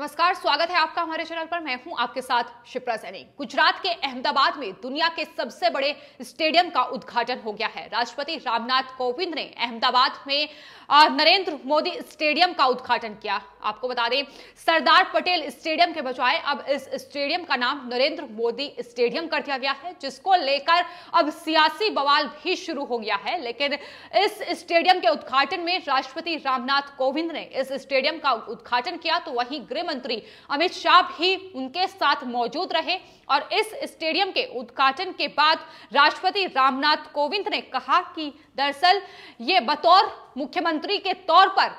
नमस्कार स्वागत है आपका हमारे चैनल पर मैं हूं आपके साथ शिप्रा सैनी गुजरात के अहमदाबाद में दुनिया के सबसे बड़े स्टेडियम का उद्घाटन हो गया है राष्ट्रपति रामनाथ कोविंद ने अहमदाबाद में नरेंद्र मोदी स्टेडियम का उद्घाटन किया आपको बता दें सरदार पटेल स्टेडियम के बजाय अब इस स्टेडियम का नाम नरेंद्र मोदी स्टेडियम कर दिया गया है जिसको लेकर अब सियासी बवाल भी शुरू हो गया है लेकिन इस स्टेडियम के उद्घाटन में राष्ट्रपति रामनाथ कोविंद ने इस स्टेडियम का उद्घाटन किया तो वहीं गृह मंत्री अमित शाह भी उनके साथ मौजूद रहे और इस स्टेडियम के उद्घाटन के बाद राष्ट्रपति रामनाथ कोविंद ने कहा कि दरअसल ये बतौर मुख्यमंत्री के तौर पर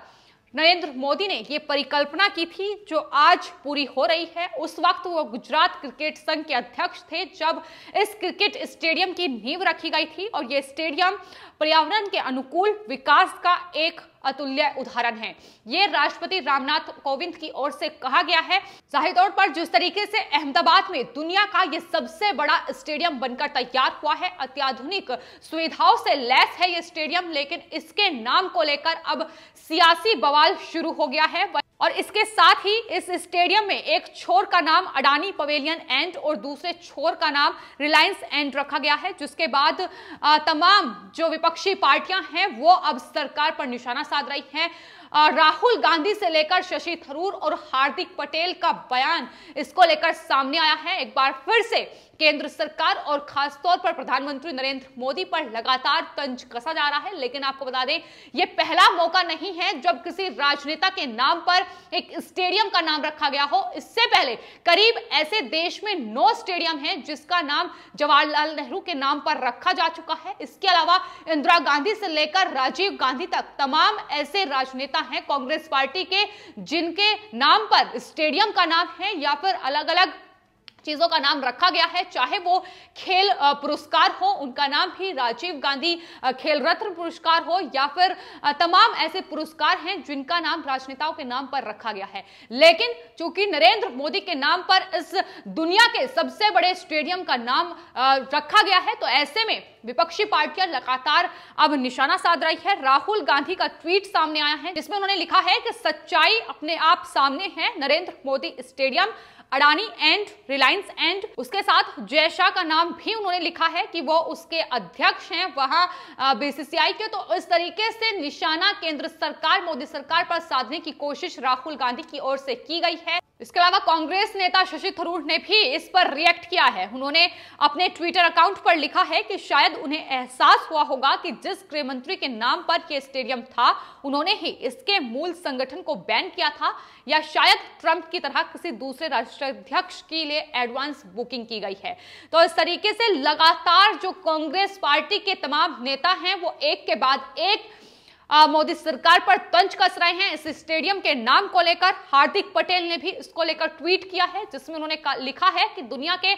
नरेंद्र मोदी ने ये परिकल्पना की थी जो आज पूरी हो रही है उस वक्त वो गुजरात क्रिकेट संघ के अध्यक्ष थे जब इस क्रिकेट स्टेडियम की नींव रखी गई थी और ये स्टेडियम पर्यावरण के अनुकूल विकास का एक अतुल्य उदाहरण है ये राष्ट्रपति रामनाथ कोविंद की ओर से कहा गया है जाहिर तौर पर जिस तरीके से अहमदाबाद में दुनिया का ये सबसे बड़ा स्टेडियम बनकर तैयार हुआ है अत्याधुनिक सुविधाओं से लैस है ये स्टेडियम लेकिन इसके नाम को लेकर अब सियासी बवाल शुरू हो गया है और इसके साथ ही इस स्टेडियम में एक छोर का नाम अडानी पवेलियन एंड और दूसरे छोर का नाम रिलायंस एंड रखा गया है जिसके बाद तमाम जो विपक्षी पार्टियां हैं वो अब सरकार पर निशाना साध रही हैं राहुल गांधी से लेकर शशि थरूर और हार्दिक पटेल का बयान इसको लेकर सामने आया है एक बार फिर से केंद्र सरकार और खासतौर पर प्रधानमंत्री नरेंद्र मोदी पर लगातार तंज कसा जा रहा है लेकिन आपको बता दें यह पहला मौका नहीं है जब किसी राजनेता के नाम पर एक स्टेडियम का नाम रखा गया हो इससे पहले करीब ऐसे देश में नौ स्टेडियम है जिसका नाम जवाहरलाल नेहरू के नाम पर रखा जा चुका है इसके अलावा इंदिरा गांधी से लेकर राजीव गांधी तक तमाम ऐसे राजनेता हैं कांग्रेस पार्टी के जिनके नाम पर स्टेडियम का नाम है या फिर अलग अलग चीजों का नाम रखा गया है चाहे वो खेल पुरस्कार हो उनका नाम भी राजीव गांधी खेल रत्न पुरस्कार हो या फिर तमाम ऐसे पुरस्कार हैं जिनका नाम राजनेताओं के नाम पर रखा गया है लेकिन चूंकि नरेंद्र मोदी के नाम पर इस दुनिया के सबसे बड़े स्टेडियम का नाम रखा गया है तो ऐसे में विपक्षी पार्टियां लगातार अब निशाना साध रही है राहुल गांधी का ट्वीट सामने आया है जिसमें उन्होंने लिखा है कि सच्चाई अपने आप सामने है Narendra Modi stadium Adani and Reliance and उसके साथ जय शाह का नाम भी उन्होंने लिखा है कि वो उसके अध्यक्ष हैं वहां बीसीसीआई के तो इस तरीके से निशाना केंद्र सरकार मोदी सरकार पर साधने की कोशिश राहुल गांधी की ओर से की गई है इसके अलावा कांग्रेस नेता शशि थरूर ने भी इस पर रिएक्ट किया है उन्होंने अपने ट्विटर अकाउंट पर लिखा है कि शायद उन्हें एहसास हुआ होगा कि जिस गृह मंत्री के नाम पर यह स्टेडियम था उन्होंने ही इसके मूल संगठन को बैन किया था या शायद ट्रंप की तरह किसी दूसरे राष्ट्र राष्ट्राध्यक्ष के लिए एडवांस बुकिंग की गई है तो इस तरीके से लगातार जो कांग्रेस पार्टी के तमाम नेता हैं वो एक के बाद एक मोदी सरकार पर तंज कस रहे हैं इस स्टेडियम के नाम को लेकर हार्दिक पटेल ने भी इसको लेकर ट्वीट किया है जिसमें उन्होंने लिखा है कि दुनिया के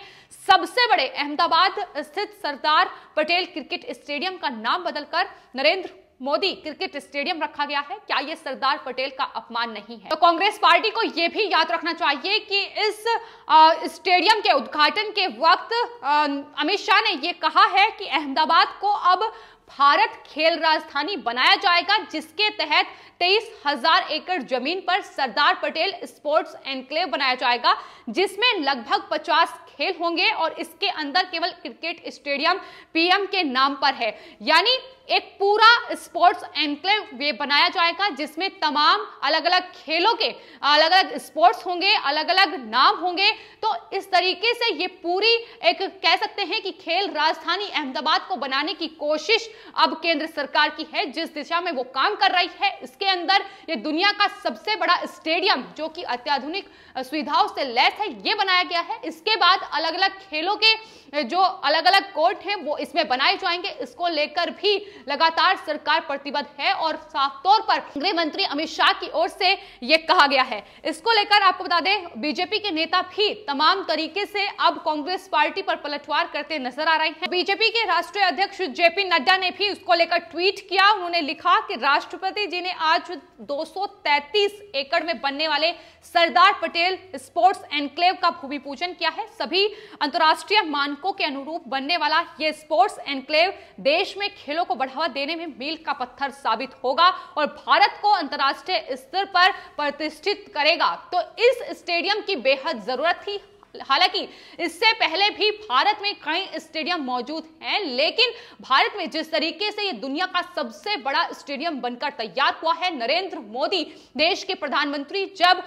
सबसे बड़े अहमदाबाद स्थित सरदार पटेल क्रिकेट स्टेडियम का नाम बदलकर नरेंद्र मोदी क्रिकेट स्टेडियम रखा गया है क्या ये सरदार पटेल का अपमान नहीं है तो कांग्रेस पार्टी को यह भी याद रखना चाहिए कि इस स्टेडियम के उद्घाटन के वक्त अमित शाह ने यह कहा है कि अहमदाबाद को अब भारत खेल राजधानी बनाया जाएगा जिसके तहत तेईस हजार एकड़ जमीन पर सरदार पटेल स्पोर्ट्स एनक्लेव बनाया जाएगा जिसमें लगभग 50 खेल होंगे और इसके अंदर केवल क्रिकेट स्टेडियम पीएम के नाम पर है यानी एक पूरा स्पोर्ट्स एनक्लेव वे बनाया जाएगा जिसमें तमाम अलग अलग खेलों के अलग अलग स्पोर्ट्स होंगे अलग अलग नाम होंगे तो इस तरीके से ये पूरी एक कह सकते हैं कि खेल राजधानी अहमदाबाद को बनाने की कोशिश अब केंद्र सरकार की है जिस दिशा में वो काम कर रही है इसके अंदर ये दुनिया का सबसे बड़ा स्टेडियम जो कि अत्याधुनिक सुविधाओं से लैस है ये बनाया गया है इसके बाद अलग अलग खेलों के जो अलग अलग कोर्ट हैं वो इसमें बनाए जाएंगे इसको लेकर भी लगातार सरकार प्रतिबद्ध है और साफ तौर पर गृह मंत्री अमित शाह की ओर से यह कहा गया है इसको लेकर आपको बता दें बीजेपी के नेता भी तमाम तरीके से अब कांग्रेस पार्टी पर पलटवार करते नजर आ रहे हैं बीजेपी के राष्ट्रीय अध्यक्ष जेपी नड्डा ने भी उसको लेकर ट्वीट किया उन्होंने लिखा कि राष्ट्रपति जी ने आज 233 एकड़ में बनने वाले सरदार पटेल स्पोर्ट्स एनक्लेव का भूमि पूजन किया है सभी अंतर्राष्ट्रीय मानकों के अनुरूप बनने वाला यह स्पोर्ट्स एनक्लेव देश में खेलों को बढ़ावा देने में मील का पत्थर साबित होगा और भारत को अंतरराष्ट्रीय स्तर पर प्रतिष्ठित करेगा तो इस स्टेडियम की बेहद जरूरत थी हालांकि इससे पहले भी भारत में कई स्टेडियम मौजूद हैं लेकिन भारत में जिस तरीके से ये दुनिया का सबसे बड़ा स्टेडियम बनकर तैयार हुआ है नरेंद्र मोदी देश के प्रधानमंत्री जब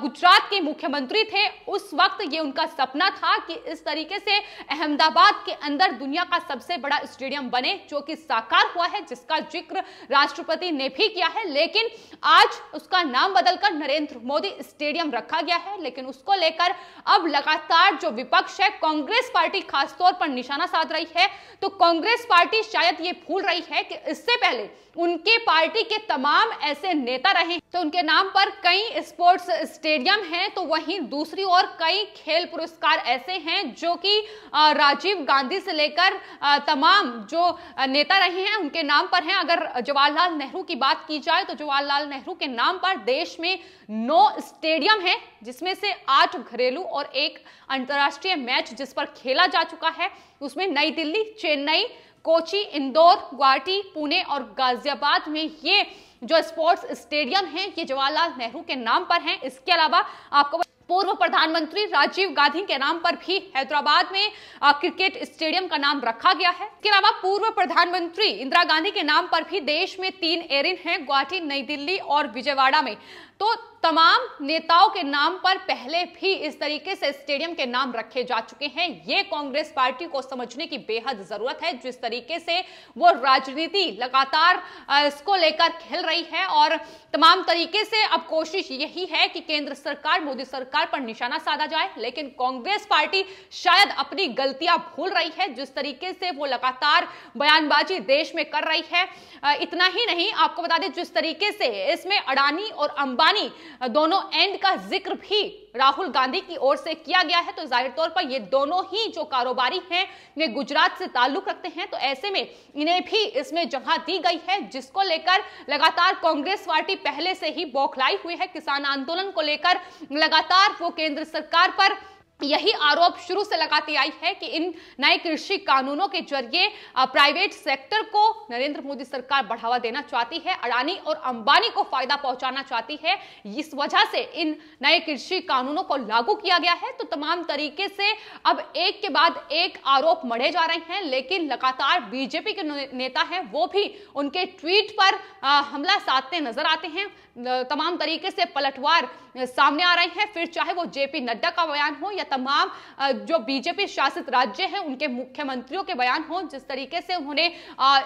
गुजरात के मुख्यमंत्री थे उस वक्त ये उनका सपना था कि इस तरीके से अहमदाबाद के अंदर दुनिया का सबसे बड़ा स्टेडियम बने जो कि साकार हुआ है जिसका जिक्र राष्ट्रपति ने भी किया है लेकिन आज उसका नाम बदलकर नरेंद्र मोदी स्टेडियम रखा गया है लेकिन उसको लेकर अब लग लगातार जो विपक्ष है कांग्रेस पार्टी खासतौर पर निशाना साध रही है तो कांग्रेस पार्टी शायद ये भूल रही है कि इससे पहले उनके पार्टी के तमाम ऐसे नेता रहे तो उनके नाम पर कई स्पोर्ट्स स्टेडियम हैं तो वहीं दूसरी ओर कई खेल पुरस्कार ऐसे हैं जो कि राजीव गांधी से लेकर तमाम जो नेता रहे हैं उनके नाम पर हैं अगर जवाहरलाल नेहरू की बात की जाए तो जवाहरलाल नेहरू के नाम पर देश में नौ स्टेडियम है जिसमें से आठ घरेलू और एक अंतर्राष्ट्रीय मैच जिस पर खेला जा चुका है उसमें नई दिल्ली चेन्नई कोची इंदौर गुवाहाटी पुणे और गाजियाबाद में ये जो स्पोर्ट्स स्टेडियम है ये जवाहरलाल नेहरू के नाम पर है इसके अलावा आपको पूर्व प्रधानमंत्री राजीव गांधी के नाम पर भी हैदराबाद में क्रिकेट स्टेडियम का नाम रखा गया है इसके अलावा पूर्व प्रधानमंत्री इंदिरा गांधी के नाम पर भी देश में तीन एरिन हैं गुवाहाटी नई दिल्ली और विजयवाड़ा में तो तमाम नेताओं के नाम पर पहले भी इस तरीके से स्टेडियम के नाम रखे जा चुके हैं ये कांग्रेस पार्टी को समझने की बेहद जरूरत है जिस तरीके से वो राजनीति लगातार इसको लेकर खेल रही है और तमाम तरीके से अब कोशिश यही है कि केंद्र सरकार मोदी सरकार पर निशाना साधा जाए लेकिन कांग्रेस पार्टी शायद अपनी गलतियां भूल रही है जिस तरीके से वो लगातार बयानबाजी देश में कर रही है इतना ही नहीं आपको बता दें जिस तरीके से इसमें अडानी और अंबानी यानी दोनों एंड का जिक्र भी राहुल गांधी की ओर से किया गया है तो जाहिर तौर पर ये दोनों ही जो कारोबारी हैं ये गुजरात से ताल्लुक रखते हैं तो ऐसे में इन्हें भी इसमें जगह दी गई है जिसको लेकर लगातार कांग्रेस पार्टी पहले से ही बौखलाई हुई है किसान आंदोलन को लेकर लगातार वो केंद्र सरकार पर यही आरोप शुरू से लगाती आई है कि इन नए कृषि कानूनों के जरिए प्राइवेट सेक्टर को नरेंद्र मोदी सरकार बढ़ावा देना चाहती है अडानी और अंबानी को फायदा पहुंचाना चाहती है इस वजह से इन नए कृषि कानूनों को लागू किया गया है तो तमाम तरीके से अब एक के बाद एक आरोप मढ़े जा रहे हैं लेकिन लगातार बीजेपी के नेता हैं वो भी उनके ट्वीट पर हमला साधते नजर आते हैं तमाम तरीके से पलटवार सामने आ रहे हैं फिर चाहे वो जेपी नड्डा का बयान हो या या तमाम जो बीजेपी शासित राज्य हैं उनके मुख्यमंत्रियों के बयान हों जिस तरीके से उन्होंने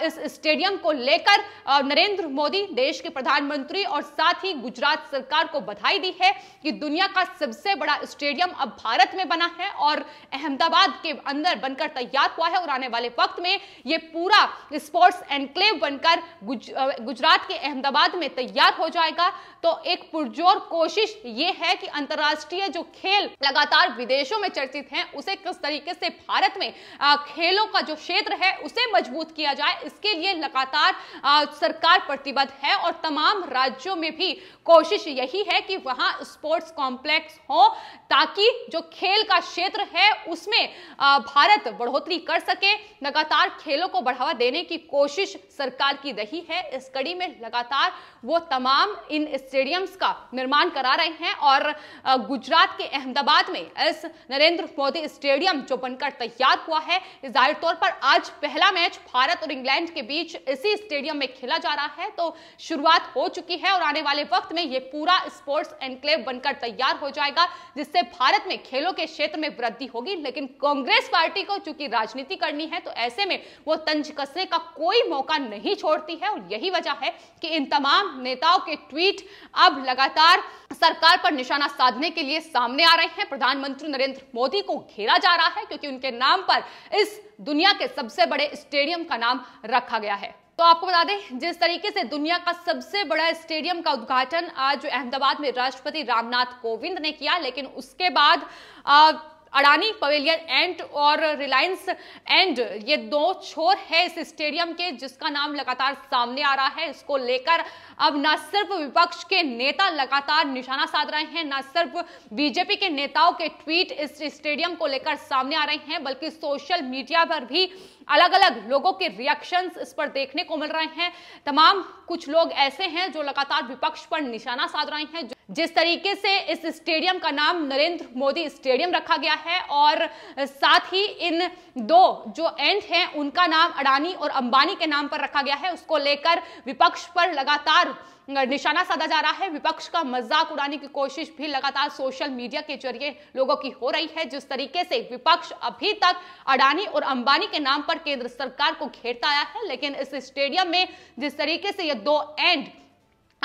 इस स्टेडियम को लेकर नरेंद्र मोदी देश के प्रधानमंत्री और साथ ही गुजरात सरकार को बधाई दी है कि दुनिया का सबसे बड़ा स्टेडियम अब भारत में बना है और अहमदाबाद के अंदर बनकर तैयार हुआ है और आने वाले वक्त में ये पूरा स्पोर्ट्स एनक्लेव बनकर गुजरात के अहमदाबाद में तैयार हो जाएगा तो एक पुरजोर कोशिश ये है कि अंतर्राष्ट्रीय जो खेल लगातार विदेशों में चर्चित हैं उसे किस तरीके से भारत में खेलों का जो क्षेत्र है उसे मजबूत किया जाए इसके लिए लगातार सरकार प्रतिबद्ध है और तमाम राज्यों में भी कोशिश यही है कि वहां स्पोर्ट्स कॉम्प्लेक्स हो ताकि जो खेल का क्षेत्र है उसमें भारत बढ़ोतरी कर सके लगातार खेलों को बढ़ावा देने की कोशिश सरकार की रही है इस कड़ी में लगातार वो तमाम इन स्टेडियम्स का निर्माण करा रहे हैं और गुजरात के अहमदाबाद में इस एस नरेंद्र मोदी स्टेडियम जो बनकर तैयार हुआ है जाहिर तौर पर आज पहला मैच भारत और इंग्लैंड के बीच इसी स्टेडियम में खेला जा रहा है तो शुरुआत हो चुकी है और आने वाले वक्त में यह पूरा स्पोर्ट्स एनक्लेव बनकर तैयार हो जाएगा जिससे भारत में खेलों के क्षेत्र में वृद्धि होगी लेकिन कांग्रेस पार्टी को चूंकि राजनीति करनी है तो ऐसे में वो तंज कसने का कोई मौका नहीं छोड़ती है और यही वजह है कि इन तमाम नेताओं के ट्वीट अब लगातार सरकार पर निशाना साधने के लिए सामने आ रहे हैं प्रधानमंत्री नरेंद्र मोदी को घेरा जा रहा है क्योंकि उनके नाम पर इस दुनिया के सबसे बड़े स्टेडियम का नाम रखा गया है तो आपको बता दें जिस तरीके से दुनिया का सबसे बड़ा स्टेडियम का उद्घाटन आज अहमदाबाद में राष्ट्रपति रामनाथ कोविंद ने किया लेकिन उसके बाद आ, अडानी पवेलियन एंड और रिलायंस एंड ये दो छोर है इस स्टेडियम के जिसका नाम लगातार सामने आ रहा है इसको लेकर अब न सिर्फ विपक्ष के नेता लगातार निशाना साध रहे हैं न सिर्फ बीजेपी के नेताओं के ट्वीट इस स्टेडियम को लेकर सामने आ रहे हैं बल्कि सोशल मीडिया पर भी अलग अलग लोगों के रिएक्शंस इस पर देखने को मिल रहे हैं तमाम कुछ लोग ऐसे हैं जो लगातार विपक्ष पर निशाना साध रहे हैं जिस तरीके से इस स्टेडियम का नाम नरेंद्र मोदी स्टेडियम रखा गया है और साथ ही इन दो जो एंड हैं उनका नाम अडानी और अंबानी के नाम पर रखा गया है उसको लेकर विपक्ष पर लगातार निशाना साधा जा रहा है विपक्ष का मजाक उड़ाने की कोशिश भी लगातार सोशल मीडिया के जरिए लोगों की हो रही है जिस तरीके से विपक्ष अभी तक अडानी और अंबानी के नाम पर केंद्र सरकार को घेरता आया है लेकिन इस स्टेडियम में जिस तरीके से ये दो एंड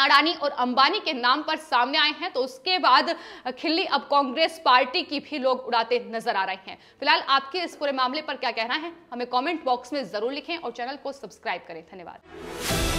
अडानी और अंबानी के नाम पर सामने आए हैं तो उसके बाद खिल्ली अब कांग्रेस पार्टी की भी लोग उड़ाते नजर आ रहे हैं फिलहाल आपके इस पूरे मामले पर क्या कहना है हमें कमेंट बॉक्स में जरूर लिखें और चैनल को सब्सक्राइब करें धन्यवाद